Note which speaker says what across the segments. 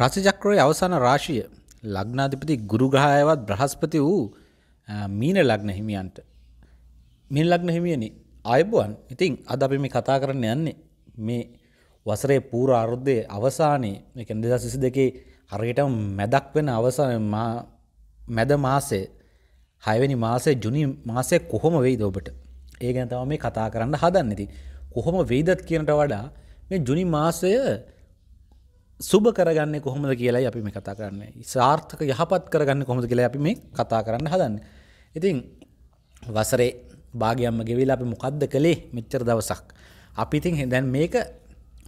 Speaker 1: රසිචක්‍රයේ අවසාන රාශිය ලග්නාධිපති ගුරු ග්‍රහයවත් බ්‍රහස්පති වූ මීන ලග්න හිමියන්ට මීන ලග්න හිමියනි ආයුබෝවන්. ඉතින් අද අපි මේ කතා කරන්න යන්නේ මේ වසරේ පූර අර්ධයේ අවසානයේ මේ කියන්නේ 2022 හරියටම මැදක් වෙන අවසාන මැද මාසයේ 6 වෙනි මාසයේ ජුනි මාසයේ කොහොම වෙයිද ඔබට? ඒ ගැන තමයි මේ කතා කරන්න හදන්නේ. ඉතින් කොහොම වෙයිදත් කියනට වඩා මේ ජුනි මාසය සුබ කරගන්න කොහොමද කියලා අපි මේ කතා කරන්නේ සාර්ථක යහපත් කරගන්න කොහොමද කියලා අපි මේ කතා කරන්න හදන්න. ඉතින් වසරේ භාගයම්ම ගෙවිල අපි මොකක්ද කළේ මෙච්චර දවසක්. අපි ඉතින් හැදැන් මේක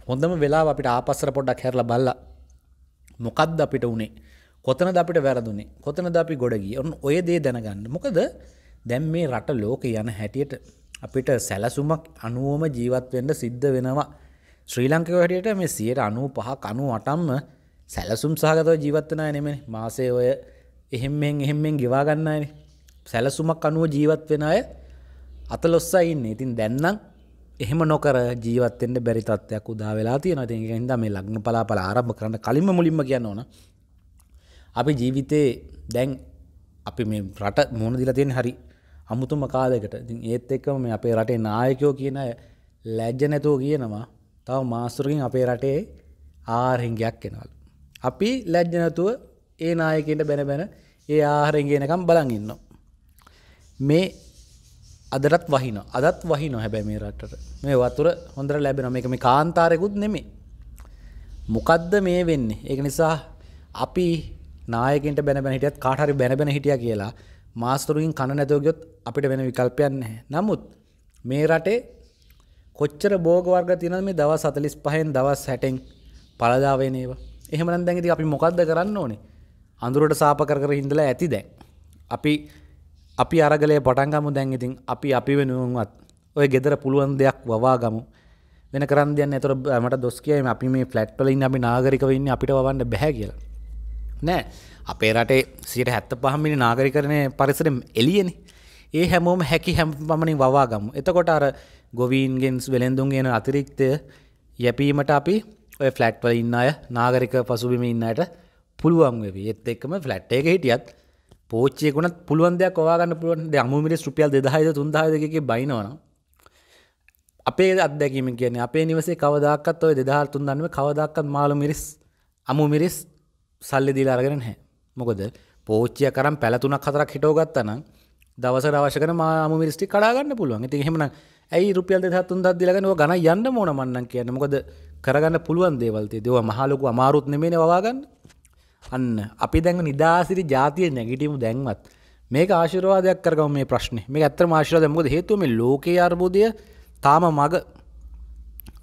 Speaker 1: හොඳම වෙලා අපිට ආපස්සර පොඩ්ඩක් හැරල බල්ල මොකක්ද අපිට උනේ කොතන ද අපිට වැරදුනේ කොතන ද අපි ගොඩගී ඔන්න ඔය දේ දැනගන්න මොකද දැන් මේ රට ලෝක යන හැටියට අපිට සැලසුමක් අනුවම ජීවත් වෙන්න සිද්ධ වෙනවා ශ්‍රී ලංකව හටියට මේ සියයට අනු පහ කනු අටම්ම සැලසුම් සහගතව ජීවත්වනය නෙමෙන මාසය ඔය එහෙම්මෙන් එහෙම්මෙන් ගෙවාගන්නයන සැලසුමක් අනුව ජීවත් වෙන අය අතලොස්සා ඉන්න ඉතින් දැන්නම් එහෙම නොකර ජීවත්තෙන්ට බැරි තත්වයක් උදා වෙලා තියෙන ති හිද මේ ලග්න පලාපල ආරම්භ කරන්න කලින්ම මුලින්ම කියන්න ඕන අපි ජීවිතයේ දැන් අපි මේ රට මුණ දිලා තියෙන හරි අමුතුම කාලෙකට ඉතින් ඒත් එක්කම මේ අපේ රටේ නායකයෝ කියන ලැජ්ජ නැතෝ කියනවා තව මාස්තුරකින් අපේ රටේ ආරහිංගයක් එෙනවල්. අපි ලැජ්ජනතුව ඒ නායකට බැනබැන ඒ ආහරෙන්ගෙනකම් බලන් ඉන්න. මේ අදරත් වහින අදත් වහි නොහැබැ මේ රටට මේ වතුර හොඳර ලැබෙන මේ එක මේ කාන්තාරයකුත් නෙමේ. මොකද්ද මේ වෙන්නේ ඒක නිසා අපි නායකට බැනැ හිටියත් කාටහරි බැනබැන හිටිය කියලා මාස්තුරුවින් කණ නැතෝගයොත් අපිට වෙන විකල්පයන්නේ නමුත් මේ රටේ කොච්චර බෝග වර්ග තියනද මේ දවස් 45න් දවස් 60න් පළදා වෙන ඒවා. එහෙමනම් දැන් ඉතින් අපි මොකද්ද කරන්න ඕනේ? අඳුරට සාප කර කර ඉඳලා ඇති දැන්. අපි අපි අරගලේ පටන් ගමු දැන් ඉතින් අපි අපි වෙනුවන්වත් ඔය ගෙදර පුළුවන් දෙයක් වවා ගමු. වෙන කරන්න දෙයක් නැතර මට දොස් කියයි අපි මේ ෆ්ලැට් වල ඉන්න අපි නාගරිකව ඉන්නේ අපිට වවන්න බෑ කියලා. නෑ අපේ රටේ 75 මිලි නාගරිකරණය පරිසරෙ එළියනේ. ඒ හැමෝම හැකි හැම පමණින් වවා ගමු. එතකොට අර ගොවීන්ගෙන් වෙළෙඳුන්ගෙන අතිරික්තය යැපීමට අපි ඔය ෆලට්වල ඉන්න අය නාගරික පසුබිම ඉන්නයට පුළුවන් වෙවි එත් එක්ම ෆලට් එක හිටියත් පෝච්චයකුණත් පුළුවන්දයක් කොවාගන්න පුළුවන් අමුමිට ෘපියල් දෙදාහද තුන්දාදක බයිනවන අපේ අදැකීම කියන්නේ අපේ නිවසේ කවදක්ත් ඔය දෙදහල් තුන්දන්නම කවදක්කත් මාළු මිරිස් අමු මිරිස් සල්ලි දීලා අරගෙන හැ මොකද පෝච්චය කරම් පැලතුනක් හතරක් හිටෝගත්තනම් දවසර අවශකන මාම මිරිස්ටි කඩාගන්න පුළුවන් ඉති හෙමන ඇයි රුපියල් දෙහත්තුන් දත් දිලගෙන ගන යන්න මෝන මන්නන් කියන්න මොකද කරගන්න පුළුවන් දේවල්තේ දව මහලොකු අමාරුත් නෙමෙන වවාගන්න අන්න අපි දැන් නිදාසිරි ජාතිය නැගිටීම දැන්වත් මේ ආශරවාදයක් කරගම මේ ප්‍රශ්න මේ ඇත්‍ර මාශරද මොද හේතුම ලෝක අර්බෝධය තාම මග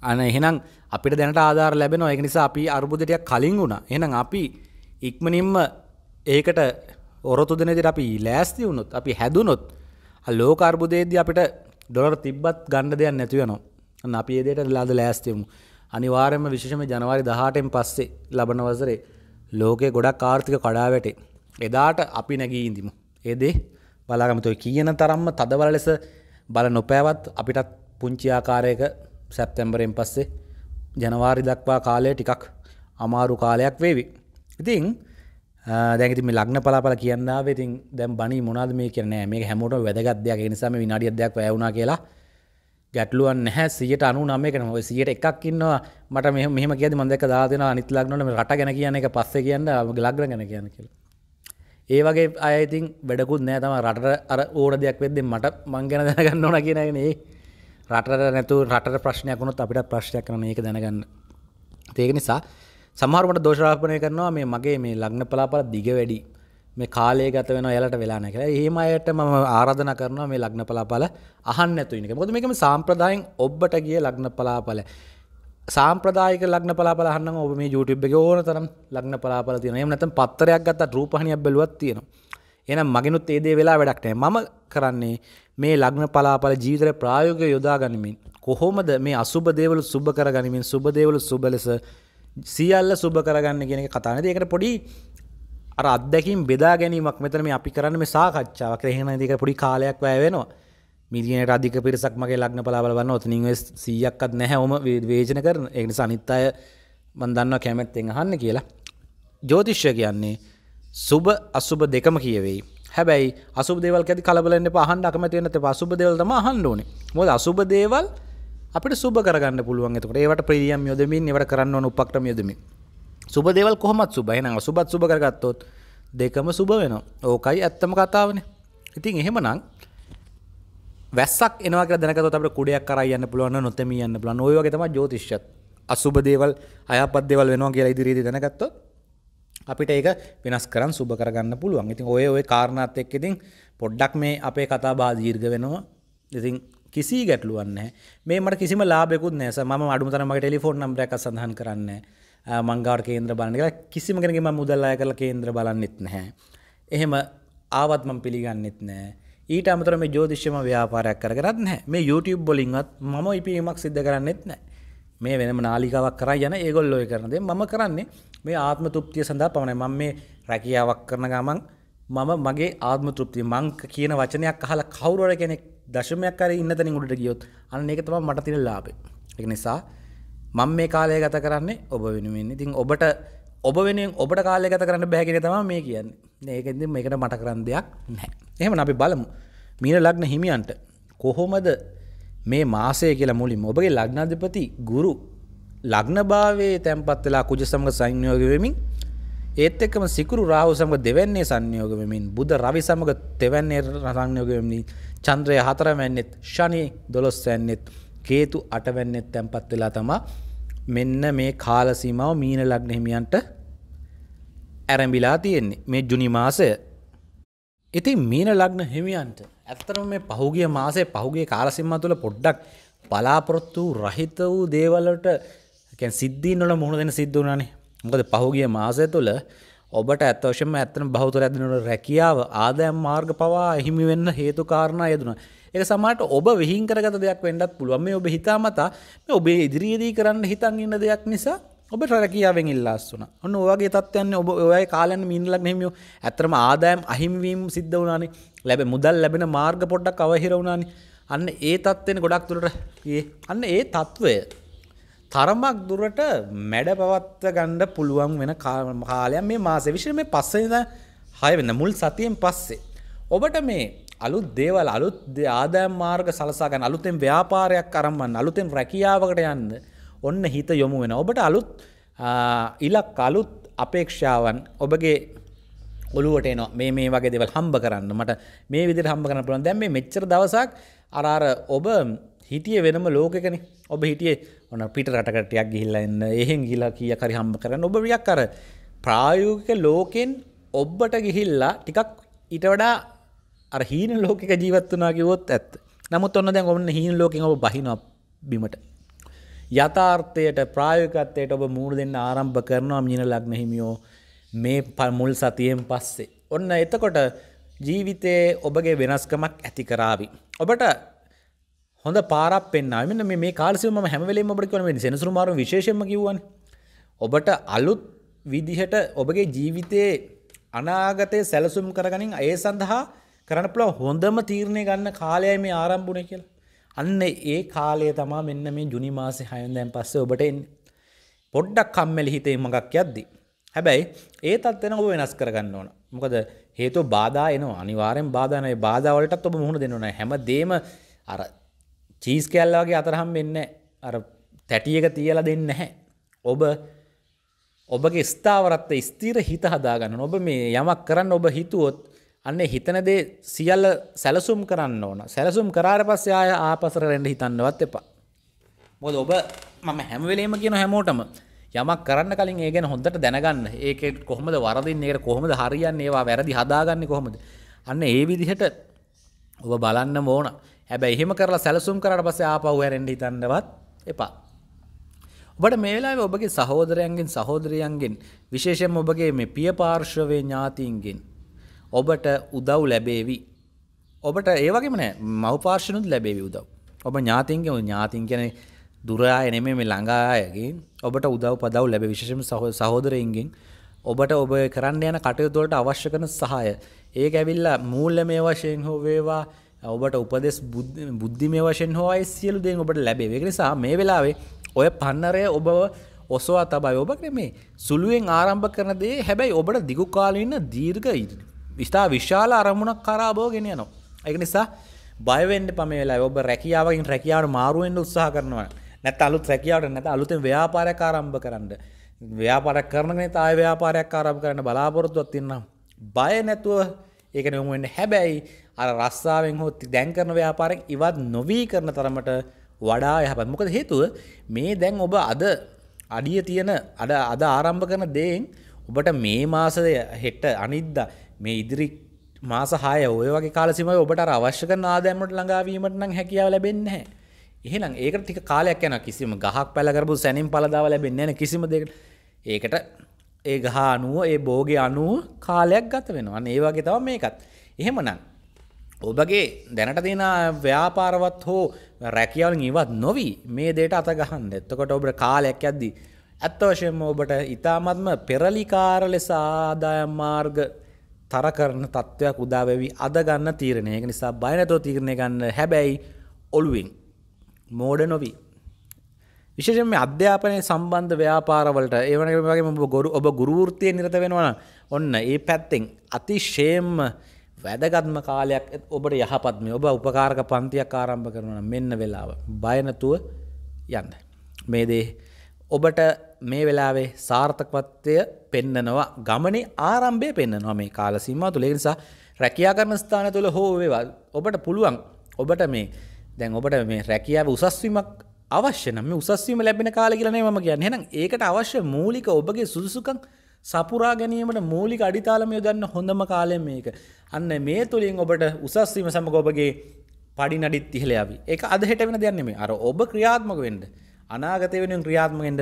Speaker 1: අන එහෙනම් අපිට දැනට ආධාර ලැබෙන ඒක නිසා අපි අර්බුදටයක් කලින් වුණා එහෙනම් අපි ඉක්මනින්ම ඒකට ඔරොතු දෙනෙදට අපි ලෑස්ති වුණොත් අපි හැදුනොත් ලෝක අර්බුදේද අපිට ඩොලර් තිබ්බත් ගණ්ඩ දෙයක් නැතිවනවා අපි ඒදයට ලාද ලෑස්තිමු අනිවාරයම විශෂම ජනවාරි දහටෙන් පස්සේ ලබන වසරේ ලෝකය ගොඩක් ආර්ථික කඩා වැටේ එදාට අපි නැගී ඉඳමු ඒදේ බලාගමතුයි කියන තරම්ම තදවල ලෙස බල නොපෑවත් අපිටත් පුංචිආකාරයක සැප්තැම්බරෙන් පස්සේ ජනවාරි දක්වා කාලය ටිකක් අමාරු කාලයක් වේවි ඉතිං දැකති මේ ලක්න පලාපල කියන්නාව ඉතින් දැම් බනි මොනාද මේ කියනෑ මේ හැමෝට වැදගත්යක් නිසාම විනාඩියදයක් වැැවුණ කියලා ගැටලුවන් නැහැ සියට අනු නමේ කන ඔය සියට එකක් ඉන්නවා මට මෙ මෙහම කියද මදක දාතින අනිත්ලක්නට රට ගැන කියන එක පස්ස කියන්න ලක්ර ගැන කියන කියලා. ඒ වගේ අයඉතින් වැඩකුත් නෑ තම රට අර ඕඩ දෙයක් වෙද්ද මට මංගැන දැනගන්න ඕන කියනගනේ රටට නැතු රට ප්‍රශ්නයක්කුණොත් අපිට ප්‍රශ්යක් කරන ඒක දැනගන්න. ඒක නිසා සමහරුවට දෝෂරාපනය කරනවා මේ මගේ මේ ලග්න පලාපල දිග වැඩි මේ කාලය ගත වෙන යාලට වෙලා නැහැ කියලා. එහෙම අයට මම ආරාධනා කරනවා මේ ලග්න පලාපල අහන්න නැතු ඉන්න එක. මොකද මේකම සාම්ප්‍රදායෙන් ඔබට ගිය ලග්න පලාපල. සාම්ප්‍රදායික ලග්න පලාපල අහන්නම ඔබ මේ YouTube එකේ ඕන තරම් ලග්න පලාපල තියෙනවා. එහෙම නැත්නම් පත්තරයක් ගත්තත් රූපහණියක් බැලුවත් තියෙනවා. එහෙනම් මගෙනුත් ඒ දේ වෙලා වැඩක් නැහැ. මම කරන්නේ මේ ලග්න පලාපල ජීවිතේ ප්‍රායෝගිකව යොදා ගනිමින් කොහොමද මේ අසුබ දේවලු සුබ කර ගනිමින් සුබ දේවලු සුබ ලෙස සියල්ල සුබ කරගන්න කියෙන කතාන ඒකට පොඩි අර අදැකින් බෙදා ගැනීමක් මෙතන මේ අපි කරන්න මේ සාකච්ඡාවක් එහෙන දික පොඩි කාලයක් වැය වෙනවා මිදිියන අධික පිරිසක්මගේ ලක්න පලාබලවන්න ඔත් නිං සියක්කත් නැහැවම වේජන කරන එනි සනිත්තාය බන්දන්න කැමැත්තෙන් අහන්න කියලා. ජෝතිශ්‍ය කියන්නේ සුබ අසුබ දෙකම කියවෙයි. හැබැයි අසුබ දෙවල් ඇති කලබලන්න පහන්ඩ අකමැතිවනත පසුබ දෙවල්තම හන්ඩුවන මොද අසුබ දේවල් අපට සුබ කරගන්න පුළුවන් එතකට ඒවට ප්‍රියම් යොදමින් ඒවට කරන්න ඕන උපක්‍රම යොදමින් සුබ දේවල් කොහොමත් සුබ එහෙනම් සුබත් සුබ කරගත්තොත් දෙකම සුබ වෙනවා ඕකයි ඇත්තම කතාවනේ ඉතින් එහෙමනම් වැස්සක් එනවාක දැනකතොත් අපට කුඩයක් කරා යන්න පුළුවන් නොතෙමී යන්න පුළුවන් ඔය වගේ තමයි ජ්‍යොතිෂයත් අසුබ දේවල් අයහපත් දේවල් වෙනවා කියලා ඉදිරියේදී දැනගත්තොත් අපිට ඒක වෙනස් කරන්න සුබ කරගන්න පුළුවන් ඉතින් ඔය ඔය කාරණාත් එක්ක ඉතින් පොඩ්ඩක් මේ අපේ කතා බා දීර්ඝ වෙනවා ඉතින් කිසි ගැටලුවන්න මේ මට කිසිම ලාබෙකුත් නෑස ම අඩුතන මගේ ටෙලිෆෝන් නම්බරක් සඳහන් කරන්න මංගාර කේන්ද්‍ර බලන්නක කිසිම කෙනගේම මුදල්ලාය කළ කේන්ද්‍ර බලන්නෙත් නැහැ. එහෙම ආවත්මම් පිළිගන්නෙත් නෑ. ඊට අමතරම ජෝතිශ්‍යම ව්‍යාපාරයක් කරත් නෑ මේ YouTube බොලින්වත් මම ඉපීමක් සිද්ධ කරන්නෙත් නෑ. මේ වෙනම නාලිකාවක් කර යන ඒගොල්ලෝය කරනදේ මම කරන්නේ මේ ආත්ම තුප්තිය සඳහා පමණ මම මේ රැකියාවක් කරන ගමන් මම මගේ ආත්ම තෘප්ති මංක කියන වචනයක් අහල කවුරට කෙනෙක් දශමයක් කර ඉන්න තැනි ගුඩට ගියොත් අන්න එක තම මට තින ලාබේ එක නිසා මං මේ කාලය ගත කරන්නේ ඔබ වෙනුවෙන් ඉතින් ඔබට ඔබ වෙනෙන් ඔබට කාලය ගත කරන්න බැහැගෙන තම මේ කියන්න ඒකද මේකට මට කරන්න දෙයක් නෑ එහෙම අපි බලමු මීන ලග්න හිමියන්ට කොහොමද මේ මාසය කියලා මුලින් ඔබගේ ලග්නාධිපති ගුරු ලග්නභාවේ තැන්පත් වෙලා කුජ සමඟ සංයෝග වෙමින් ඒත් එක්කම සිකුරු රාහු සමඟ දෙවැන්නේ සංයෝගවෙමින් බුද රවි සමඟ තෙවැන්නේ සංයෝගවෙමින් චන්ද්‍රය හතරවැන්නෙත් ශනි දොළොස්වැන්නෙත් කේතු අටවැන්නෙත් තැන්පත් වෙලා තමා මෙන්න මේ කාලසීමාව මීන ලග්න හිමියන්ට ඇරැඹිලා තියෙන්නේ මේ ජුනි මාසය. ඉතින් මීන ලග්න හිමියන්ට ඇත්තටම මේ පහුගිය මාසේ පහුගිය කාලසීමාව තුළ පොඩ්ඩක් බලාපොරොත්තු රහිත වූ දේවල් වලට කියන්නේ සිද්ධීන් වල මුහුණ දෙන්න සිද්ධ වුණානේ මොකද පහුගිය මාසය තුළ ඔබට ඇත්තවශම ඇත්තන බෞතර ඇදනට රැකියාව ආදෑම් මාර්ග පවා එහිමි වෙන්න හේතු කාරණා යදන. ඒ සමට ඔබ විහින් කරගත දෙයක් වෙන්නත් පුළුවන් මේ ඔබ හිතාමතා මේ ඔබේ ඉදිරියේදී කරන්න හිතන් ඉන්න දෙයක් නිසා ඔබ රැකියාවෙන් ඉල්ලාස් වන ඔන්න ඔගේ තත්වයන්න ඔබ ඔය කාලන මින්ලක් නෙමියෝ ඇතරම ආදායම් අහිම්වීම් සිද්ධ වනානේ ලැබ මුදල් ලැබෙන මාර්ග පොඩ්ඩක් අවහිරවුණනි අන්න ඒ තත්වෙන ගොඩක් තුළට ඒ අන්න ඒ තත්ත්වය තරමක් දුරට මැඩ පවත්ත ගණ්ඩ පුළුවන් වෙන කාලයක් මේ මාස විශෂ මේ පස්සනිද හය වෙන්න මුල් සතියෙන් පස්සේ. ඔබට මේ අලුත් දේවල් අලුත් ආදෑම් මාර්ග සලසාගන්න අලුතෙන් ව්‍යාපාරයක් අරම්මන් අලුතෙන් රැකියාවකට යන්න ඔන්න හිත යොමු වෙන. ඔබට අලුත් ඉලක් අලුත් අපේක්ෂාවන් ඔබගේ ඔලුවට න මේ මේ වගේ දෙවල් හම්බ කරන්න මට මේ විදි හම්බ කරන පුළන් දැම් මේ මෙච්චර දවසක් අරාර ඔබ හිටිය වෙනම ලෝකකන ඔබ හිටියේ ඕන පිට රටකටයක් ගිහිල්ලා එන්න එහෙන් ගිලා කිය කරි හම්බ කරන්න ඔබ වියක් කර ප්‍රායෝගික ලෝකෙන් ඔබ්බට ගිහිල්ලා ටිකක් ඊට වඩා අර හීන ලෝකක ජීවත් වනා කිවොත් ඇත් නමුත් ඔන්න දැන් ඔන්න හීන ලෝකෙන් ඔබ බහින බිමට යථාර්ථයට ප්‍රායෝගිකත්වයට ඔබ මූුණ දෙන්න ආරම්භ කරනවා මින ලග්න හිමියෝ මේ පල්මුල් සතියෙන් පස්සේ ඔන්න එතකොට ජීවිතයේ ඔබගේ වෙනස්කමක් ඇති කරාවි. ඔබට හොඳ පාරක් පෙන්න්නාව මෙන්න මේ කාලසිම හැමවලේ ඔබට කරන සෙනසුරුමාර විශේෂම කිවන් ඔබට අලුත් විදිහට ඔබගේ ජීවිතයේ අනාගතය සැලසුම් කරගනින් ඒ සඳහා කරන පුළ හොඳම තීරණය ගන්න කාලයයි මේ ආරම්භුණ කියලා. අන්න ඒ කාලය තමා මෙන්න මේ ජුනි මාසය හයුන්දැන් පස්සේ ඔබට එන්න. පොඩ්ඩක් කම්මැලි හිතේ මගක් යද්දි. හැබැයි ඒ තත්වෙන ඔබ වෙනස් කරගන්න ඕන. මොකද හේතු බාධා එනවා අනිවාරෙන් බාධනය බාධාවලටත් ඔබ මුහුණ දෙන්නවන හැම දේම අර චීස් කැල්ලවාගේ අතරහම් වෙන්න අර තැටියක තියල දෙන්න හැ. ඔබ ඔබගේ ස්ථාවරත්ත ස්තීර හිත හදාගන්න ඔබ මේ යමක් කරන්න ඔබ හිතුවොත් අන්න හිතනදේ සියල්ල සැලසුම් කරන්න ඕන සැලසුම් කරාර පස්සේ ආය ආපසර රෙන්ඩ හිතන්නවත් එපා. මොද ඔබ මම හැමවෙලේම කියන හැමෝටම යමක් කරන්න කලින් ඒ ගැන හොඳට දැනගන්න ඒක කොහොමද වරදින් ඒයට කොහොමද හරියන්න ඒවා වැරදි හදාගන්න කොහොමද අන්න ඒ විදිහට ඔබ බලන්න ඕන හැබැයි එහෙම කරලා සැලසුම් කරට පස ආපව් හැරෙන්ඩි තන්නවත් එපා. ඔබට මේලා ඔබගේ සහෝදරයන්ගෙන් සහෝදරයන්ගෙන් විශේෂෙන් ඔබගේ මේ පිය පාර්ශ්වවේ ඥාතීන්ගෙන් ඔබට උදව් ලැබේවි. ඔබට ඒවගේම නෑ මවපාර්ශනුත් ලැබේවි උදව්. ඔබ ඥාතින්ගේ ඥාතින් කියන දුරාය නෙමේ මේ ළඟායගේ ඔබට උදව් පදව් ලැබ විශෂම සහෝදරයන්ගෙන් ඔබට ඔබ කරන්න යන කටයුතුවලට අවශ්‍ය කන සහය ඒක ඇවිල්ලා මූල්ල මේ වශයෙන් හෝ වේවා ඔබට උපදෙස් බුද්ධිමය වශයෙන් හෝයි සියලු දෙෙන් ඔබට ලැබේ නිසා මේ වෙලාවේ ඔය පන්නරය ඔබ ඔස්වා තබයි ඔබ නෙමේ සුළුවෙන් ආරම්භ කරන දේ හැබැයි ඔබට දිගුකාලන්න දීර්ග ස්ථා විශාල අරමුණක් කරාබෝ ගෙන නවා. එක නිසා බයවෙන්ඩ පමේලා ඔබ රැකියාවකින් රැකියාවට මාරුවෙන්ට උත්සාහ කරනවා නැත් අලුත් රැකියාවට නැත අලුතෙන් ව්‍යාපාරයක් ආරම්භ කරන්න ව්‍යාපාර කරනගෙන තාය ව්‍යාපාරයක් ආරම්භ කරන්න බලාපොරොත්තුවත් තින්නම් බය නැතුව ඒකන යොමුවෙන්න හැබැයි අර රස්සාාවෙන් හෝ දැන් කරන ව්‍යාපාරෙන් ඉවත් නොවී කරන තරමට වඩා යහපත් මොකද හේතුව මේ දැන් ඔබ අද අඩිය තියෙන අඩ අද ආරම්භ කරන දේෙන් ඔබට මේ මාසය හෙට්ට අනිද්ද මේ ඉදිරි මාසහය ඔය වගේ කාලසිම ඔබට අවශ්‍යක නාදෑමට ළඟාවීමට නම් හැකියාව ලැබෙන්නේ හැ එහෙනම් ඒකට ටික කාලයක් යන කිසිම ගහක් පැලකරපු සැනින් පලදාව ලැබෙන්නේ නැන කිසිම දෙකට ඒකට ඒ ගහ අනුව ඒ බෝග අනුව කාලයක් ගත වෙනවා ඒ වගේ තව මේකත් එහෙමනම් ඔබගේ දැනට තියෙන ව්‍යාපාරවත් හෝ රැකියවලින් ඉවත් නොවී මේ දේට අතගහන්න එත්තකොට ඔබට කාලයක් ඇද්දී. ඇත්ත වශයෙන්ම ඔබට ඉතාමත්ම පෙරලිකාර ලෙස ආදායම් මාර්ග තර කරන තත්ත්වයක් උදාවැවි අද ගන්න තීරණය ඒක නිසා බයනැතෝ තීරණය ගන්න හැබැයි ඔළුවෙන් මෝඩ නොවී. විශේෂම අධ්‍යාපනය සම්බන්ධ ව්‍යාපාරවලට ඒවනගේ වගේ ගොරු ඔබ ගුරුවෘතිය නිරත වෙනවන ඔන්න ඒ පැත්තෙන් අතිශේම් වැදගත්ම කාලයක් ඔබට යහපත් මේ ඔබ උපකාරක පන්තියක් ආරම්භ කරන මෙන්න වෙලාව බයනතුව යන්න. මේ දේ ඔබට මේ වෙලාවේ සාර්ථකත්වය පෙන්නනවා ගමනේ ආරම්භය පෙන්න්නනවා මේ කාලසිීම තුළ නිසා රැකයා කරන ස්ථාන තුළ හෝවේවා ඔබට පුළුවන් ඔබට මේ දැන් ඔබට මේ රැකියාව උසස්වීමක් අවශ්‍යනම උසස්වීම ලැබෙන කාල කියලනේ ම කියන්න හෙනම් ඒකට අවශ්‍ය මූලික ඔබගේ සුදුසුකං සපුරා ගැනීමට මූලික අඩිතාලමය ගන්න හොඳම කාලය මේක. අන්න මේ තුළින් ඔබට උසස්වීම සමඟ ඔබගේ පඩි නඩිත් ඉහලයාවි එක අදහෙට වෙන දෙයන්නේ අර ඔබ ක්‍රියාත්මක වෙන්ඩ අනාගතය වෙන ක්‍රියාත්මකෙන්ට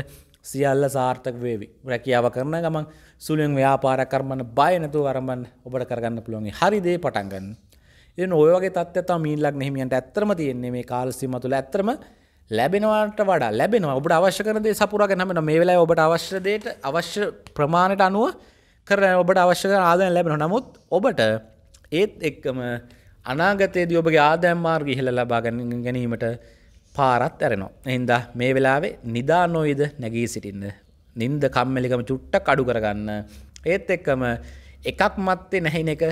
Speaker 1: සියල්ල සාර්ථක වේවි රැකියාව කරන ගමන් සුළුවෙන් ව්‍යාපාරයක් කරමන්න බය නැතුව අරමන් ඔබට කරගන්න පුළුවන් හරිදේ පටන්ගන්න එන ඔයගේ තත්ත්ව මීල්ලක් නෙහිමියන්ට ඇත්‍රම තියෙන්නේ මේ කාලසිම තුළ ඇත්‍රම ලැබෙනවාට වඩා ලැබෙන ඔබට අවශ්‍යකරදේ සපුරග නමන මේ වෙලා ඔබට අවශ්‍යදයට අවශ්‍ය ප්‍රමාණයට අනුව කර ඔබට අවශ්‍යක ආදයන් ලැබෙන නමුත් ඔබට ඒත් එක්කම අනාගතයේ දියඔබගේ ආදයම් මාර්ග ඉහල ලබාගන්න ගැනීමට පාරත් ඇරනවා. එහින්දා මේ වෙලාවේ නිදානොයිද නැගී සිටින්න. නින්ද කම්මලිකම චුට්ට අඩු කරගන්න. ඒත් එක්කම එකක් මත්තේ නැහින එක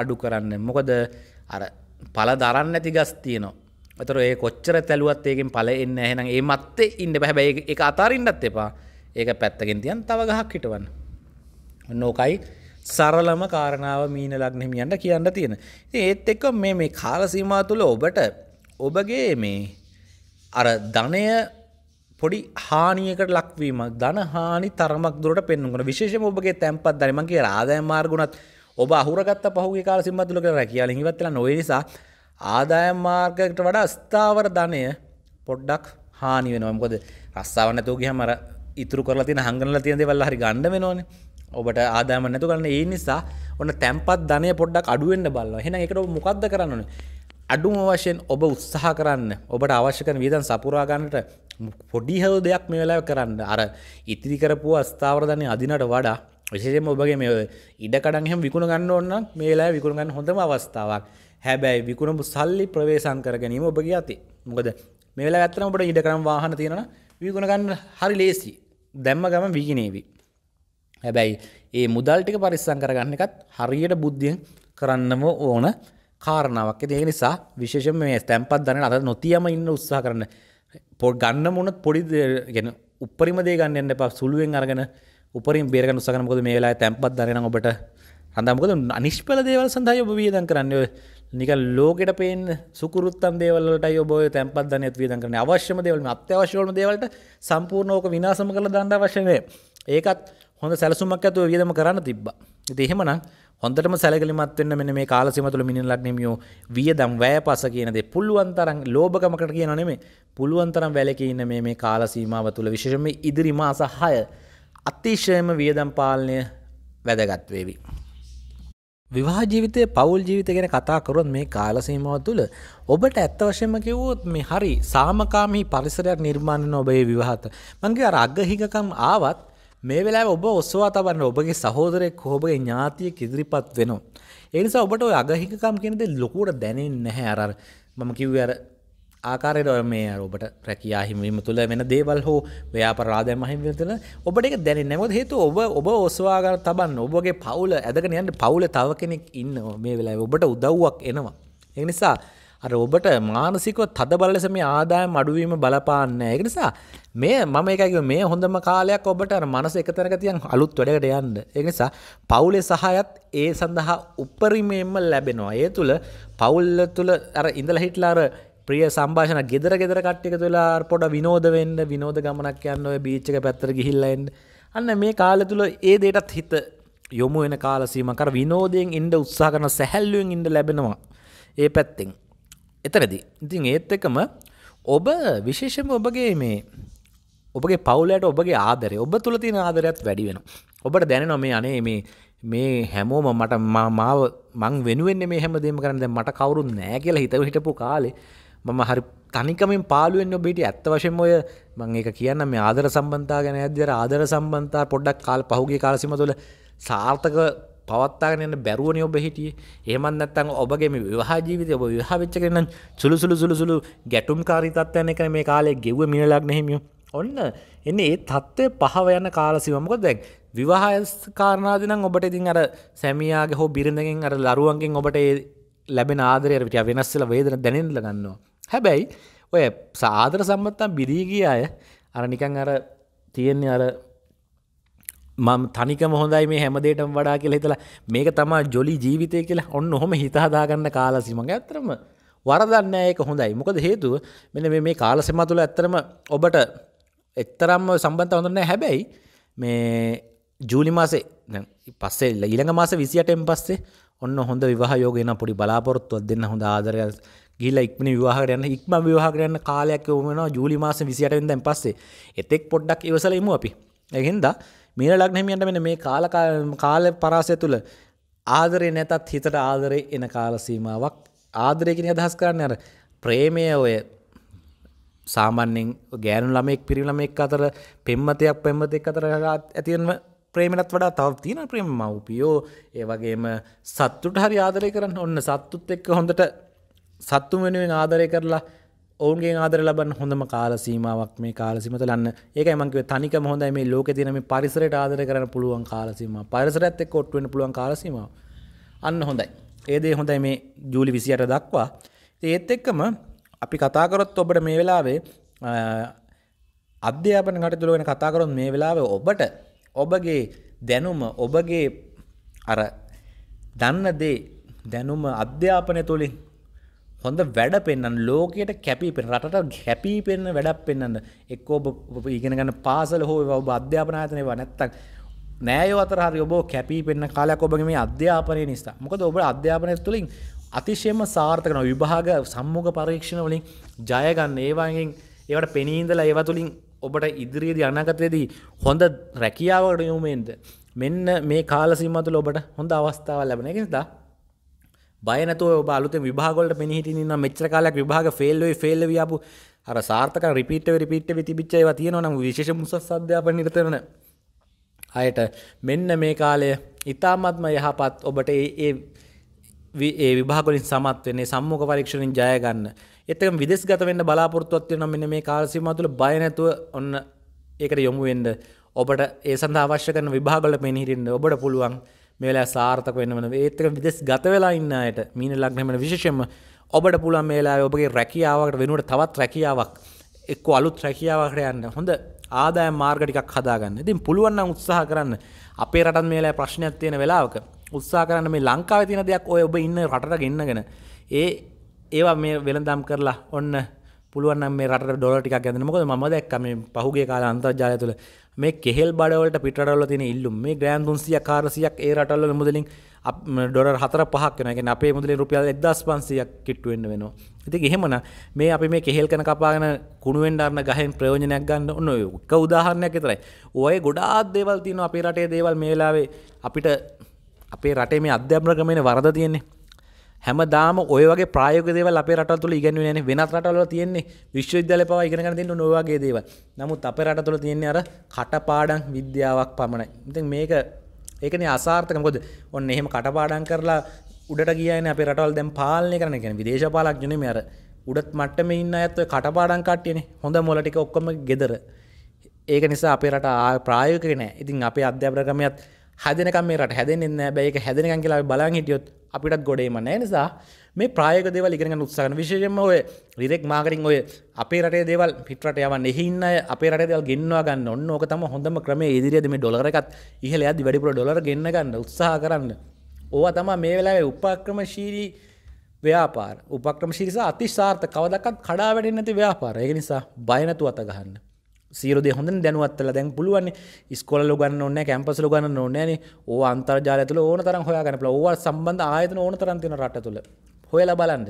Speaker 1: අඩු කරන්න. මොකද අර පල දරන්න ඇති ගස් තියනවා. පතර ඒ කොච්චර තැලුවත් ඒකින් පල එන්න හැනම් ඒ මත්තේ ඉන්න බැහැබැයි එක අතාරින්නත් එපා ඒක පැත්තකින් තියන් තව ගහක් හිටවන්න. නෝකයි සරලම කාරණාව මීන ලක්නෙමියන්ට කියන්න තියෙන. ඒත් එක්ක මේ මේ කාලසීමා තුළ ඔබට ඔබගේ මේ අර ධනය පොඩි හානියකට ලක්වීමක් ධන හානි තරමක් දුරට පෙන්නුකට විශේෂම ඔබගේ තැන්පත් දැනීමගේ ආදාය මාර්ගුණත් ඔබ අහුරගත්ත පහුගේ කාල සිම්බතුලකට රැකියා හිවත්තල නොනිසා ආදායම් මාර්ගකට වඩා ස්ථාවර ධනය පොඩ්ඩක් හානි වෙනවා මොකද රස්සාව නැතුව ගියම අර ඉතුරු කරලා තියෙන හංගනලා තියෙන දේවල් හරි ගන්න වෙනවනේ ඔබට ආදායම නැතුව ගන්න ඒ නිසා ඔන්න තැම්පත් ධනය පොඩ්ඩක් අඩු වෙන්න බලනවා එහෙනම් ඒකට ඔබ මොකද්ද කරන්න ඕනේ අඩුම වශයෙන් ඔබ උත්සාහ කරන්න ඔබට අවශ්‍ය කරන වියදම් සපුරා ගන්නට පොඩි හව දෙයක් මේ වෙලාවේ කරන්න අර ඉතිරි කරපුව අස්ථාවර ධනෙ අදිනට වඩා විශේෂයෙන්ම ඔබගේ මේ ඉඩකඩම් එහෙම විකුණ ගන්න ඕන නම් මේ වෙලාවේ විකුණ ගන්න හොඳම අවස්ථාවක්. හැබැයි විකුණපු සල්ලි ප්‍රවේශන් කර ගැනීම ඔබගේ අති මොකද මෙල ඇත්තන ඔබට ඉඩ කරම් වාහන තියෙන විකුණගන්න හරි ලේසි දැම්ම ගම විගිනේවී. හැබැයි ඒ මුදල් ටික පරිස්සං කරගන්න එකත් හරියට බුද්ධියෙන් කරන්නම ඕන කාරණාවක් ඒ නිසා විශේෂම මේ ස්තැම්පත් දන අත නොතියම ඉන්න උත්සා කරන්න පොඩ් ගන්න මොනත් පොඩි ගෙන උපරිම දේ ගන්න එන්න එපා සුළුවෙන් අරගෙන උපරිම බේරගෙන උත්සාහ කරන මොකද මේ වෙලාවේ තැම්පත් දරන ඔබට හඳා මොකද අනිෂ්පල දේවල් සඳහා ඔබ වියදම් කරන්නේ නික ලෝකෙට පේෙන් සුකරත්තන් දේවලට ඔබය තැන්පත් නත් විදන්රන අවශ්‍යම දෙවලම අත්‍යවශ්‍යම දේවලට සම්පූර්ණෝක විනාසම කළ දන්න වශනය ඒකත් හොඳ සැලසුමක් ඇතුව වියදම කරන්න තිබ්බ දෙහෙමන හොඳටම සැලගලිමත්වන්න මෙ මේ කාලසිමතුළ මිනිල්ලක් නෙමියෝ වියදම් වැෑ පස කියනදේ පුළුවන්තරම් ලෝභකමකට කියන නෙමේ පුළුවන්තරම් වැලක ඉන්න මේ කාලසීමාව තුළ විශෂම ඉදිරිමා සහය අතිශයම වියදම් පාලනය වැදගත්වේවි. විවාහ ජීවිතය පවුල් ජීවිත ගැන කතාකරොත් මේ කාලසීමාව තුළ ඔබට ඇත්ත වශයම කිව්වොත් මේ හරි සාමකාමහි පරිසරයක් නිර්මාණන ඔබේ විවාහත මංගේ අර අගහිකකම් ආවත් මේ වෙලා ඔබ ඔස්වා තබන්න ඔබගේ සහෝදරෙක් හෝබගේ ඥාතිය කිදිරිපත් වෙනවා. එනිසා ඔබට ඔය අගහිකම් කෙනෙද ලොකුට දැනෙන් නැහැ අරර මම කිව්ව අර ආකාරයට ඔය මේ ඔබට රැකයා හිමීම තුළ වෙන දේවල් හෝ ව්‍යාපරාදය මහිමය තුළ ඔබට එක දැන නැවත හේතු ඔබ ඔබ ඔස්වාගර තබන්න ඔබගේ පවුල ඇදගෙන යන්ට පවුල තව කෙනෙක් ඉන්න මේ වෙලා ඔබට උදව්වක් එනවා. එනිසා අර ඔබට මානසිකව තද බලස මේ ආදායම් අඩුවීම බලපාන්න ඒක නිසා මේ මම එකක මේ හොඳම කාලයක් ඔබට අර මනස එකතැනක තියන් අලුත් වැඩකට යන්න ඒ නිසා පවුලේ සහයත් ඒ සඳහා උපරිමයෙන්ම ලැබෙනවා ඒ තුළ පවුල්ල තුළ අර ඉඳලා හිටලා අර ප්‍රිය සම්භාෂණ ගෙදර ගෙදර කට්ටික තුලා පොඩ විනෝදවෙන්න විනෝද ගමනක් යන්න ඔය බීච්චක පැත්තර ගිහිල්ලයින් අන්න මේ කාල තුළ ඒ දේටත් හිත යොමු එන කාලසීම කර විනෝදයෙන් ඉන්ඩ උත්සා කරන සැහැල්ලුවෙන් ඉඩ ලැබෙනවා ඒ පැත්තෙන් එතරදි ඉතින් ඒත් එකම ඔබ විශේෂම ඔබගේ මේ ඔබගේ පවුලට ඔබගේ ආදරය ඔබ තුළ තින ආදරයක්ත් වැඩි වෙන ඔබට දැන නොමේ අනේ මේ මේ හැමෝම මට මාව මං වෙනුවෙන් මේ හැමදේම කරන්න මට කවරු නෑ කියලා හිතව හිටපු කාලේ මම හරි තනිකමින් පාලුවෙන් ඔබට ඇත්ත වශයෙන් ඔය මං ඒක කියන්න මේ ආදර සම්බන්තා ගැන ඇදර ආදර සම්බන්තා පොඩ්ඩක් කාල් පහුගේ කාලසිම තුළ සාර්ථක පවත්තාගෙන එන්න බැරුවන ඔබ හිටියේ ඒමන් නැත්තන් ඔබගේ විවාහ ජීවිතය ඔබ විවාහ වෙච්ච කරන සුළු සුළු සුළු සුළු ගැටුම් කාරිතත්වයන එක මේ කාලේ ගෙව්ව මිලලක් නැහිමියෝ ඔන්න එන්න ඒ තත්ත්වය පහව යන කාලසිවමක දැන් විවාහස් කාරණාදනම් ඔබට ඉතින් අර සැමියයාගේ හෝ බිරිඳගෙන් අර ලරුවන්ගෙන් ඔබට ලැබෙන ආදරයට වෙනස්සල වේදන දැනෙන්ල ගන්නවා හැබැයි ඔය සාදර සම්මත්තම් බිරීගිය අය අරනිකං අර තියෙන්නේ අර මම තනිකම හොඳයි මේ හැමදේටම වඩා කියලා හිතලා මේක තමා ජොලි ජීවිතය කියලා ඔන්න හොම හිතහදාගන්න කාලසිමඟ ඇතරම වරදන්න ඒක හොඳයි මොකද හේතුව මෙන මේ කාලසෙම තුළ ඇත්තරම ඔබට එත්තරම්ම සම්බන්ධ හොඳන්න හැබැයි මේ ජූලි මාසේ පස්සේ ඊළඟ මාස විසියටෙන් පස්සේ ඔන්න හොඳ විවාහයෝගෙන පොඩි බලාපොරොත්තුවක් දෙන්න හොඳ ආදරය ගිල්ල ඉක්මන විවාහර යන්න ඉක්ම විවාහ කරන්න කාලයක් වමන ජූලි මාස විසියටෙන්දැන් පස්සේ එතෙක් පොඩ්ඩක් ඉවසලමු අපි ඇහෙන්ද මේල ලක්නහිමියන්ට මෙන මේ කාල කාල පරාසය තුළ ආදරය නැතත් හිතට ආදරය එන කාලසීමාවක් ආදරයකින අදහස් කරන්න අර ප්‍රේමය ඔය සාමන්‍යෙන් ගෑනු ළමෙක් පිරිලමෙක් අතර පෙම්මතයක් පෙම්මතෙක් අතර ඇතියෙන්ම ප්‍රේමණත් වඩා තව තියෙන ප්‍රේම මව්පියෝ ඒ වගේම සත්තුට හරි ආදරය කරන්න ඔන්න සත්තුත් එක්ක හොඳට සත්තු වෙනුවෙන් ආදරය කරලා ඔවුන්ගේ ආදර ලබන් හොඳම කාලසීමාවක් මේ කාලසිමත ලන්න ඒක මංකව තනික හොඳ මේ ලෝක තින මේ පරිසරට ආදර කරන පුළුවන් කාලසීම පරිසරත් එක් කොට්වෙන පුළුවන් කාලසීම අන්න හොඳයි ඒදේ හොඳයි මේ ජූලි විසියට දක්වා ඒත් එක්කම අපි කතාකරොත් ඔබට මේ වෙලාවේ අධ්‍යාපන කටතුළ වෙන කතාකරොත් මේ වෙලාව ඔබට ඔබගේ දැනුම ඔබගේ අර දන්න දේ දැනුම අධ්‍යාපනය තුළින් හොඳ වැඩ පෙන්න්න ලෝකයට කැපී පෙන රට හැපී පෙන්න්න වැඩක් පෙන්න්න එක්කෝ ඉගෙනගන්න පාසල හෝ ඔබ අධ්‍යාපනාතනය වනැත්තක් නෑය අතරහරි ඔබ කැපී පෙන්න්න කාලයක් ඔබගේ මේ අධ්‍යාපනය නිසා මොකද ඔබ අධ්‍යාපනය තුළින් අතිශයම සාර්ථකන විභාග සම්මුග පරීක්ෂණ වලින් ජයගන්න ඒවාගෙන් ඒවට පෙනීන්දල ඒව තුළින් ඔබට ඉදිරියේදී අනගතයේදී හොඳ රැකියාවට යොමෙන්ද මෙන්න මේ කාලසිම්මතුල ඔබට හොඳ අවස්ථාව ලැබෙන එකෙනදා බයනතුව බාලුත විභාගොලට පිහිටින්න මෙච්‍ර කාලයක් විභාග ෆෙල්ලොයි ෆෙල්ලවියාපු අර සාර්ථක රිපිට්ව රිපිට්ව තිබිච්චය තියෙනවනම් විශේෂ මුසස් අධ්‍යාපන නිර්තරන අයට මෙන්න මේ කාලය ඉතාමත්ම යහපත් ඔබට ඒ ඒ විභාගලින් සමත් වෙන්නේ සම්මුඛ පරීක්ෂණින් ජයගන්න එතකම විදෙස්ගත වෙන්න බලාපොරොත්තුවක් වෙනවා මෙන්න මේ කාල සීමාව තුළ බය නැතුව ඔන්න ඒකට යොමු වෙන්න ඔබට ඒ සඳහා අවශ්‍ය කරන විභාගවල මෙනෙහි හිටින්න ඔබට පුළුවන් මේලා සාර්ථක වෙනවන ඒතක විදෙස් ගත වෙලා ඉන්නයට මීන ලක්නමන විශෂම ඔබට පුළන් මේලා ඔබගේ රැකියාවට වෙනුවට තවත් රැකියාවක් එක්ක අලුත් රැකියාවකට යන්න හොඳ ආදාය මාර්ගටිකක් හදාගන්න ඉතින් පුළුවන් උත්සාහ කරන්න අපේ රටත් මේලා ප්‍රශ්නයක් තියෙන වෙලාවක උත්සා කරන්න මේ ලංකාව තින දෙයක් ඔය ඔබ ඉන්න රටට ගන්නගෙන ඒ ඒවා මේ වෙළඳම් කරලා ඔන්න පුළුවන් මේ රට ොලටික් ගැන මොකද ම දැක්ම පහුගේ කාල අන්තර්ජාය තුළ මේ කෙල් බඩවලට පිටරල තින ඉල්ලුම් මේ ග්‍රෑන් දුන්සිය කාරසියක් ඒ රටල්ල මුදලින් ඩොර හතර පහක් වෙනගෙන අපේ මුදලින් රුපියල් එදස් පන්සියක් කිට්ටුවෙන්න්න වෙනවා ඉති එහෙමන මේ අපි මේ කෙහෙල් කන කපාගෙන කුණුවෙන්ඩරන්න ගහෙන් ප්‍රයෝජනයක් ගන්න ඔන්න එක උදාහරණයක් එතරයි ඔය ගොඩාත් දේවල් තින අපේ රටේ දේවල් මේලාවේ අපිට අපේ රටේ මේ අධ්‍යප්‍රකමෙන වරද තියෙන්නේ හැමදාම ඔය වගේ ප්‍රායෝගික දේවල් අපේ රටවල් තුළ ඉගෙනුවේ නැනේ වෙනත් රටවල් වල තියෙන්නේ විශ්වවිද්‍යාලය පවා ඉගෙන ගන්න තියෙන ඔය වගේ දේවල්. නමුත් අපේ රට තුළ තියෙන්නේ අර කටපාඩම් විද්‍යාවක් පමණයි. ඉතින් මේක ඒකනේ අසාර්ථක මොකද ඔන්න එහෙම කටපාඩම් කරලා උඩට ගියනේ අපේ රටවල් දැන් පාලනය කරන කියන්නේ විදේශපාලඥයෝ නෙමෙයි අර උඩත් මට්ටමේ ඉන්න අයත් ඔය කටපාඩම් කට්ටියනේ හොඳ මොල ටික ඔක්කොම gedara. ඒක නිසා අපේ රට ප්‍රායෝගික නෑ. ඉතින් අපේ අධ්‍යාපන ක්‍රමයක් හැදෙනකම් මේ රට හැදෙන්නේ නැහැ. බෑ ඒක හැදෙනකම් කියලා අපි බලන් හිටියොත් අපිටත් ගොඩේමනෑ නිසා මේ ප්‍රායක දෙවල් ඉගෙන උත්සාන විශෂයෙන්ම ඔය රිරෙක් මාගරින් ඔය අපේ රටේ දෙවල් පිටරට යව එහින්න අපේ රට දෙවල් ගෙන්වා ගන්න ඔන්න ඕක තම හොඳම ක්‍රම ඉදිරියද මේ ඩොලරකත් ඉහල ඇදි වැඩිපුර ඩොලර ගන්න ගන්න උත්සාහ කරන්න ඕවා තම මේ වෙලාවේ උපක්‍රම ශීරී ව්‍යාපාර උපක්‍රම ශිරිසා අතිශාර්ථ කවදක්කත් කඩා වැඩෙන් නැති ව්‍යාපාර ඒ නිසා බයනතු අත ගහන්න සීරද හොඳ දැනුවත්තල දැන් පුළුවන් ස්කොල ගන්න ඕන්න කැම්පසල ගන්න ඕන්නෑන ඕ අන්තර්ජාලතුල ඕන තර හොයාගන ල ඕව සම්බඳ ආයතන ඕන තරන්තින රට තුළ හොයල බලන්ද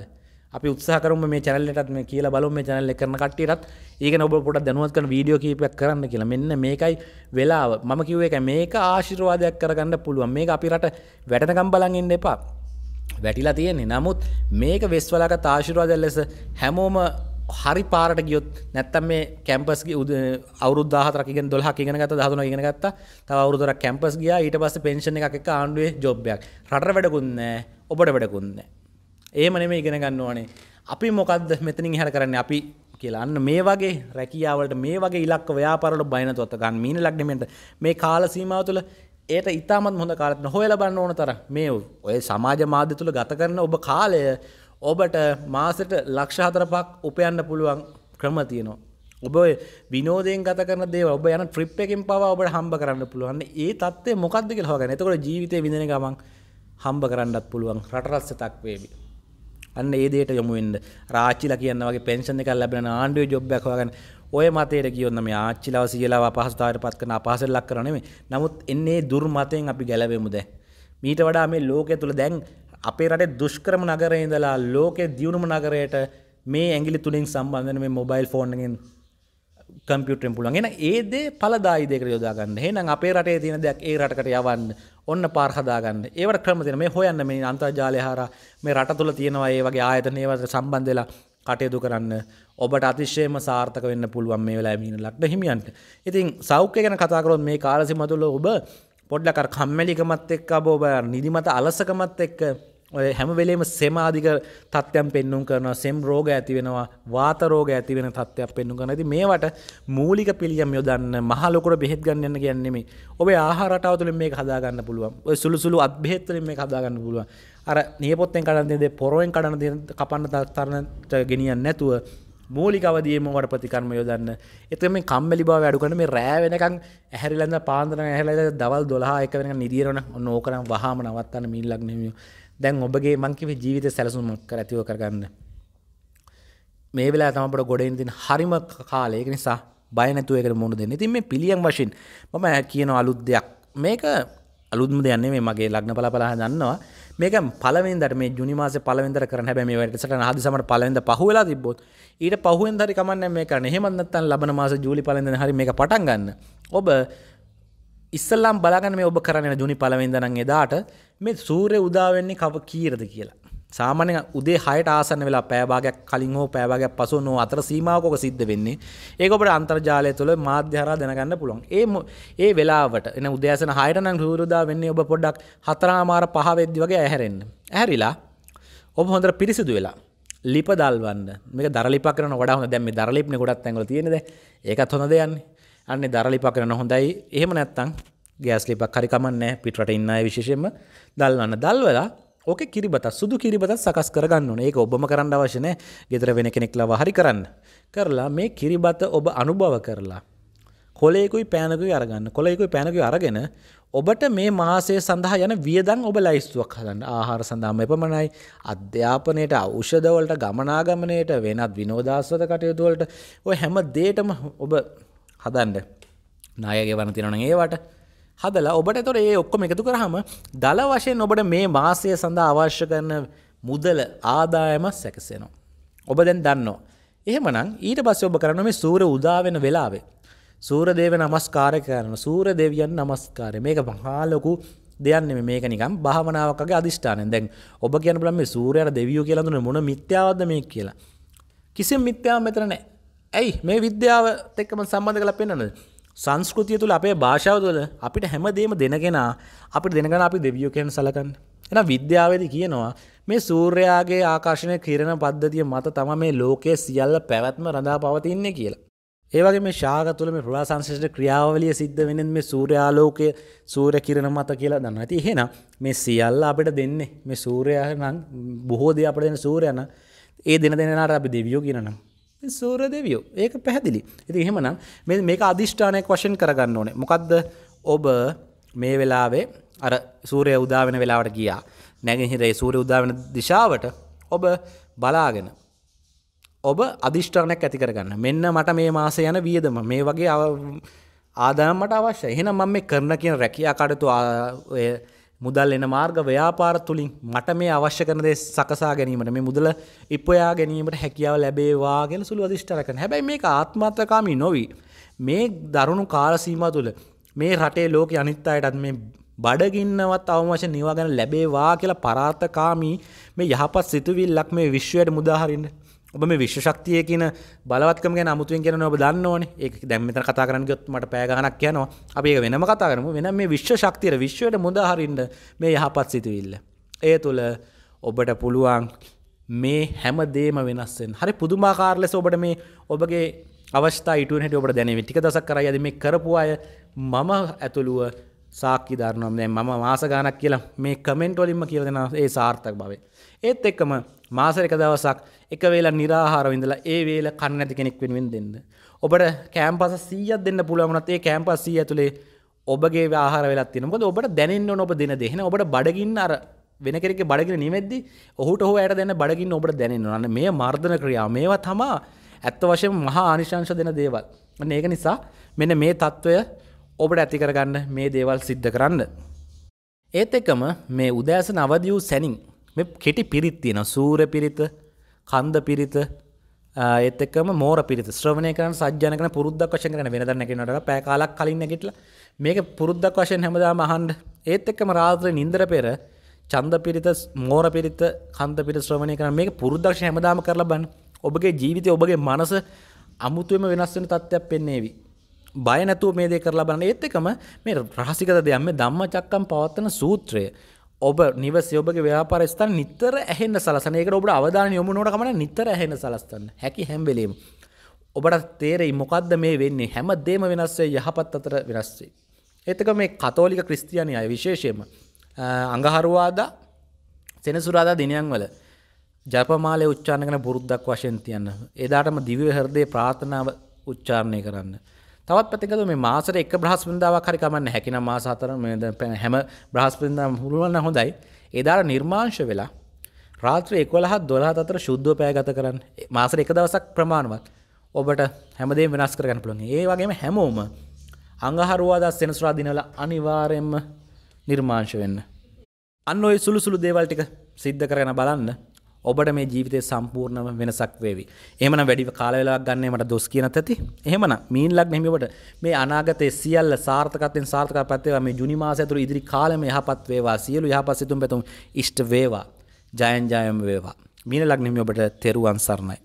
Speaker 1: අපි උත්සාකරම මේ චැනල්ලටත් මේ කියලා බලුම මේ චැනල්ල කරන කට්ටියටත් ඒක ඔබ පොට දැනුවත් කන වීඩියෝ කීපයක් කරන්න කියලා මෙන්න මේකයි වෙලාව මම කිව්ව එක මේක ආශිර්වාදයක් කරගන්න පුළුවන් මේක අපි රට වැටනකම් බලන් ඉන්න එපා වැටිලා තියෙන්නේ නමුත් මේක වෙස්වලක තාශිර්වාදල් ලෙස හැමෝම හරි පාරට ගියොත් නැත්තම් මේ කැම්පස් උද අවරුදාහතරකින් දොල්හ ඉගෙන ගත දහතුන ඉගෙන ගත්ත තව අවුරුදුර කැම්පස් ගියා ඊට පස්සේ පෙන්ෂණ එකක් එක ආණ්ඩුවේ ජොබ්යක් රට වැඩකුන්නෑ ඔබට වැඩකුන්නෑ ඒම නෙම ඉගෙන ගන්න ඕනේ අපි මොකක්ද මෙතනින් හැර කරන්න අපි කියලාන්න මේ වගේ රැකියාවලට මේ වගේ ඉලක් ව්‍යාපරල බයන තොත්ත ගන්න මීන ලක්නමට මේ කාල සීමාව තුළ ඒයට ඉතාමත් හොඳ කාලත්න හොයල බන්න ඕන තර මේ ඔය සමාජ මාධ්‍ය තුළ ගත කරන ඔබ කාලය ඔබට මාසට ලක්ෂහතරපක් උපයන්න පුළුවන් ක්‍රම තියෙනවා. ඔබ විනෝදයෙන් ගත කරන දේ ඔබ යන ට්‍රිප් එකෙන් පවා ඔබට හම්බ කරන්න පුළුවන්. ඒ தත්ත්වය මොකද්ද කියලා හොයගන්න. එතකොට ජීවිතේ විඳින ගමන් හම්බ කරන්නත් පුළුවන්. රටරස්සතක් වේවි. අන්න ඒ දේට යොමු වෙන්න. රාචිලා කියන වගේ පෙන්ෂන් එකක් ලැබෙන ආණ්ඩුවේ ජොබ් එකක් හොයාගන්න. ඔය මතයට කියොන්න මේ ආච්චිලව සියලාව අපහසුතාවයට පත් කරන අපහසුතාවයට ලක් කරන නෙමෙයි. නමුත් එන්නේ දුර්මතයෙන් අපි ගැලවෙමු දැන්. මීට වඩා මේ ලෝකය තුල දැන් අපේ රට දුෂ්කරම නගර ඉඳලා ලෝකෙ දියුණුම නගරයට මේ ඇගිලි තුළින් සම්බන්ධන මේ මොබයිල් ෆෝන්ගෙන් කම්පියුටෙන් පුළන් එන ඒදේ පලදායිදක යොදාගන්න හනම් අපේ රටේ තින දෙයක් ඒ රටකට යවන්න ඔන්න පාර්හදාගන්න ඒවට ක්‍රමතින මේ හොයන්න මේ අන්තර්ජාලය හර මේ රට තුළ තියෙනවා ඒ වගේ ආයතනයවට සම්බන්ධලා කටයුතු කරන්න ඔබට අතිශයම සාර්ථක වෙන්න පුළුවන් මේ වෙලා මීන ලක්ට හිමියන්ට ඉතින් සෞඛ්‍ය ගැන කතාකරොත් මේ කාලසි මතුල ඔබ පොඩ්ලකර කම්මැලිකමත් එක්ක ඔබ නිදිමත අලසකමත් එක්ක ඔය හැමවෙලේම සෙමාධික තත්ත්යම් පෙන්නුම් කරනවා සෙම් රෝග ඇති වෙනවා වාතරෝග ඇති වෙන තත්ත්යක් පෙන්නුම් කරන ඇති මේවට මූලික පිළියම් යොදන්න මහලොකොට බෙහෙත් ගන්නන්න කියන්නෙමේ ඔබේ ආහාරටාව තුළින් මේ හදාගන්න පුළුවන් ඔය සුළු සුළු අත්බෙහෙත්තුලින් මේ හදාගන්න පුළුවන් අර නියපොත්තෙන් කඩන්දේද පොරුවෙන් කඩන කපන්න තරණට ගෙනියන්න නැතුව මූලිකවදීම වට ප්‍රතිකර්ම යොදන්න එත මේ කම්මලි බව වැඩුකන මේ රෑවෙනකං ඇහැරිලඳ පාන්දන ඇහලද දවල් දොලා එක වෙන නිදියරන නෝකරම් වහම නවත්තන්න මිල්ලක් නෙමියෝ දැන් ඔබගේ මංකිව ජීවිත සැලසුමක් කර ඇතිව කරගන්න. මේ වෙලා තමට ගොඩෙන් තින් හරිම කාලයක නිසා බයනැතුවක මුණ දෙන්න තින් මේ පිළියන් වශයෙන් මම කියන අලුත් දෙයක් මේක අලුත්ම දෙයන්නේ මේ මගේ ලග්න පල පලා දන්නවා මේක පලවෙන්දට මේ ජුනිමාස පලවෙදර කර හැබැ මේ වැටසට හදිසමට පලවෙද පහවෙලා තිබොත් ඊට පහුවෙන් දරි කමන්න මේ කරන හෙමන්නත්තන් ලබන මාස ජූලි පලඳ හරි මේ පටන් ගන්න ඔබ ඉස්සල්ලාම් බලාගන්න මේ ඔබ කරන ජුනි පලවෙදනන් එදාට මේ සූරය උදාවෙන්නේ කව කීරද කියලා. සාමාන්‍ය උදේ හයට ආසන්න වෙලා පෑභාගයක් කලින් හෝ පෑභාගයක් පසු නෝ අතර සීමාවකක සිද්ධ වෙන්නේ ඒක ඔබට අන්තර්ජාලය තුළ මාධ්‍ය හරහා දැනගන්න පුළුවන් ඒ ඒ වෙලාවට එන උදෑසන හයට නම් සූර්යෝදා වෙන්නේ ඔබ පොඩ්ඩක් හතරමාර පහ වෙද්දි වගේ ඇහැරෙන්න ඇහැරිලා ඔබ හොඳට පිරිසිදු වෙලා ලිප දල්වන්න මේක දරලිප කරන වඩා හොඳ දැන් මේ දරලිප්නේ ගොඩක් තැන්වල තියෙන්නේ දැන් ඒකත් හොඳ දෙයක් නේ අන්නේ දරලිප කරන හොඳයි එහෙම නැත්තම් ගෑස්ලිපක් හරිකමන්න පිටට ඉන්න විශේෂයෙන්ම දල්වන්න දල්වලා ඕක කිරිබත සුදු කිරිබත සකස් කරගන්න ඕන ඒක ඔබම කරන්න අවශ්‍යන ගෙදර වෙන කෙනෙක්ලා හරි කරන්න කරලා මේ කිරිබත ඔබ අනුභව කරලා කොලෙකුයි පෑනකුයි අරගන්න කොලෙකුයි පෑනකුයි අරගෙන ඔබට මේ මාසේ සඳහා යන වියදන් ඔබ ලයිස්තුවක් හදන්න ආහාර සඳහාම එපමණයි අධ්‍යාපනයට ඖෂධවලට ගමනාගමනයට වෙනත් විනෝදාස්වද කටයුතුවලට ඔය හැම දේටම ඔබ හදන්න නායගේ වන තිරන ඒවට හදලා ඔබට තොර ඒ ඔක්කොම එකතු කරහම දල වශයෙන් ඔබට මේ මාසය සඳහා අවශ්‍ය කරන මුදල ආදායම සැකසෙනවා. ඔබ දැන් දන්නවා. එහෙමනම් ඊට පස්සේ ඔබ කරන මේ සූර උදාවෙන වෙලාවේ සූරදේව නමස්කාරය කරන සූරදේවියන් නමස්කාරය මේක මහාලොකු දෙයක් නෙමෙයි මේක නිකන් භාවනාවක් වගේ අදිෂ්ඨානයක්. දැන් ඔබ කියන්න බලන්න මේ සූර්යයාට දෙවියෝ කියලා දුන්නේ මොන මිත්‍යාවක්ද මේ කියලා. කිසිම මිත්‍යාවක් මෙතන නැහැ. ඇයි මේ විද්‍යාව එක්කම සම්බන්ධ කරලා පෙන්වන්නේ? සංස්කෘතිය තුළ අපේ භාෂාව තුළ අපිට හැමදේම දෙනගෙන අපි දෙනගෙන අපි දෙවියෝ කියන සලකන්න. එන විද්‍යාවේද කියනවා මේ සූර්යාගේ ආකාශනය කිරණ පද්ධතිය මත තම මේ ලෝකයේ සියල්ල පැවැත්ම රඳා පවතින්නේ කියලා. ඒවගේ මේ ශාග තුළ මේ ප්‍රවාසංශයට ක්‍රියාවලිය සිද්ධ වෙන මේ සූර්යාලෝකය සූර්ය කිරණ මත කියලා දන්න ඇති එහෙන මේ සියල්ල අපිට දෙන්නේ මේ සූර්යය නම් බොහෝ දෙ අපට දෙන සූරයන ඒ දෙන දෙනනාට අපි දෙවියෝ කියනනම්. සූර දෙවියෝ ඒක පැහැදිලි ඇති එහෙමනම් මෙ මේක අධිෂ්ඨානය වශයෙන් කරගන්න ඕනේ මොකක්ද ඔබ මේ වෙලාවේ අර සූරය උදාවෙන වෙලාවට ගියා නැගහිරේ සූර උදාවෙන දිශාවට ඔබ බලාගෙන ඔබ අධිෂ්ඨානයක් ඇති කරගන්න මෙන්න මට මේ මාස යන වියදම මේ වගේ ආදායම් මට අවශ්‍ය එහෙනම් මම මේ කරන කියන රැකියා කටයුතු මුදල් එන මාර්ග ව්‍යාපාර තුළින් මට මේ අවශ්‍ය කරන දේ සකසා ගැනීමට මේ මුදල ඉපොයා ගැනීමට හැකියාව ලැබේවාගෙන සුළු අධිෂ්ඨර කරන හැබැයි මේක ආත්මත්‍රකාමී නොවී මේ දරුණු කාලසීම තුළ මේ රටේ ලෝක අනිත් අයටත් මේ බඩගින්නවත් අවමශ නිවාගැන ලැබේවා කියලා පරාර්ථකාමී මේ යහපත් සිතුවිල්ලක් මේ විශ්වයට මුදාහරින්න ඔබ මේ විශ්වශක්තිය කියන බලවත්කම ගැන අමුතුවෙන් කියන ඔබ දන්න ඕනේ ඒක දැන් මෙතන කතා කරන්න ගියොත් මට පැය ගණනක් යනවා අපි ඒක වෙනම කතා කරමු වෙන මේ විශ්ව ශක්තියට විශ්වයට මුදා හරින්න මේ යහපත් සිතුවිල්ල ඒ තුළ ඔබට පුළුවන් මේ හැම දේම වෙනස් වෙන්න හරි පුදුමාකාර ලෙස ඔබට මේ ඔබගේ අවස්ථා ඉටුවෙන් හැටි ඔබට දැනෙන්නේ ටික දවසක් කරා යදී මේ කරපු අය මම ඇතුළුව සාක්කි දරනවා දැන් මම මාස ගාණක් කියලා මේ කමෙන්ට් වලින්ම කියලා දෙනවා ඒ සාර්ථක භාවය ඒත් එක්කම මාසර එක දවසක් එක වේලා නිරාහාරව ඉඳලා ඒ වේල කන්න නැති කෙනෙක් වෙනුවෙන් දෙන්න. ඔබට කෑම්පස 100ක් දෙන්න පුළුවන් වුණත් ඒ කෑම්පස් 100 ඇතුලේ ඔබගේ ආහාර වෙලා තියෙනවා. මොකද ඔබට දැනෙන්න ඕන ඔබ දෙන දේ. එහෙනම් ඔබට බඩගින්න අර වෙන කෙනෙක්ගේ බඩගින නිමෙද්දි ඔහුට හෝ ඇයට දැන බඩගින්න ඔබට දැනෙන්න ඕන. මේ මර්ධන ක්‍රියාව මේවා තමා ඇත්ත වශයෙන්ම මහා ආනිශංශ දෙන දේවල්. අන්න ඒක නිසා මෙන්න මේ తত্ত্বය ඔබට ඇති කරගන්න මේ දේවල් සිද්ධ කරන්න. ඒත් එක්කම මේ උදෑසන අවදි වූ සැනින් මේ කෙටි පිරිත් තියෙනවා සූර පිරිත කන්ද පිරිත ඒත් එක්කම මෝර පිරිත ශ්‍රවණය කරන සජ්ජන කරන පුරුද්දක් වශයෙන් කරන වෙනදා නැගෙනට පැය කාලක් කලින් නැගිටලා මේක පුරුද්දක් වශයෙන් හැමදාම අහන්න ඒත් එක්කම රාත්‍රියේ නිින්දර පෙර ඡන්ද පිරිත මෝර පිරිත කන්ද පිරිත ශ්‍රවණය කරන මේක පුරුද්දක් වශයෙන් හැමදාම කරලා බලන්න ඔබගේ ජීවිතය ඔබගේ මනස අමුතුවෙම වෙනස් වෙන තත්ත්වයක් පෙන්නේවි බය නැතුව මේ දේ කරලා බලන්න ඒත් එකම මේ රහසිගත දෙයක් මේ ධම්මචක්කම් පවත්තන සූත්‍රය ඔබ නිවස ඔබගේ ව්‍යාපාර ස්ථාන නිතර ඇහෙන්න සලසන ඒකට ඔබට අවධානය යොමු නොට කමන නිතර ඇහෙන්න සලස්තන්න හැකි හැම්බෙලීම ඔබට තේරෙයි මොකක්ද මේ වෙන්නේ හැම දේම වෙනස්සේ යහපත් අතර වෙනස්සේ එතක මේ කතෝලික ක්‍රිස්තියනය අය විශේෂයම අඟහරුවාදා සෙනසුරාදා දිනයන් වල ජපමාලය උච්චාන කන පුරුද්දක් වශයෙන් තියන්න එදාටම දිවහරදේ ප්‍රාථනාව උච්චාරණය කරන්න තවත් පැතිකද මේ මාසර එක බ්‍රහස්පින්දාවක් හරි කමන්න හැකින මාස හතර හැම බ්‍රහස්පින්දාම් හුළුවන්න හොඳයි එදාර නිර්මාංශ වෙලා රාත්‍ර එකොලහ දොලා අතර ශුද්ධෝ පෑගත කරන්න මාසර එක දවසක් ප්‍රමාණවත් ඔබට හැමදේ වෙනස් කරගන්න පුළුවන් ඒ වගේම හැමෝම අඟහරුවාදා සෙනසුරා දිනවල අනිවාර්යෙන්ම නිර්මාංශ වෙන්න අන්න ඔය සුළු සුළු දේවල් ටික සිද්ධ කරගෙන බලන්න ඔබට මේ ජීවිතය සම්පූර්ණම වෙනසක් වේවි. එහෙමනම් වැඩිව කාලවේලාවක් ගන්න මට දොස් කියනත් ඇති. එහෙමනම් මීන් ලග්න හිමියවට මේ අනාගතයේ සියල්ල සාර්ථකත්වයෙන් සාර්ථකපත් වේවා. මේ ජුනි මාසය ඇතුළු ඉදිරි කාලෙම යහපත් වේවා. සියලු යහපත් සිතුම් පැතුම් ඉෂ්ට වේවා. ජයෙන් ජයම වේවා. මීන ලග්න හිමිය ඔබට තෙරුවන් සරණයි.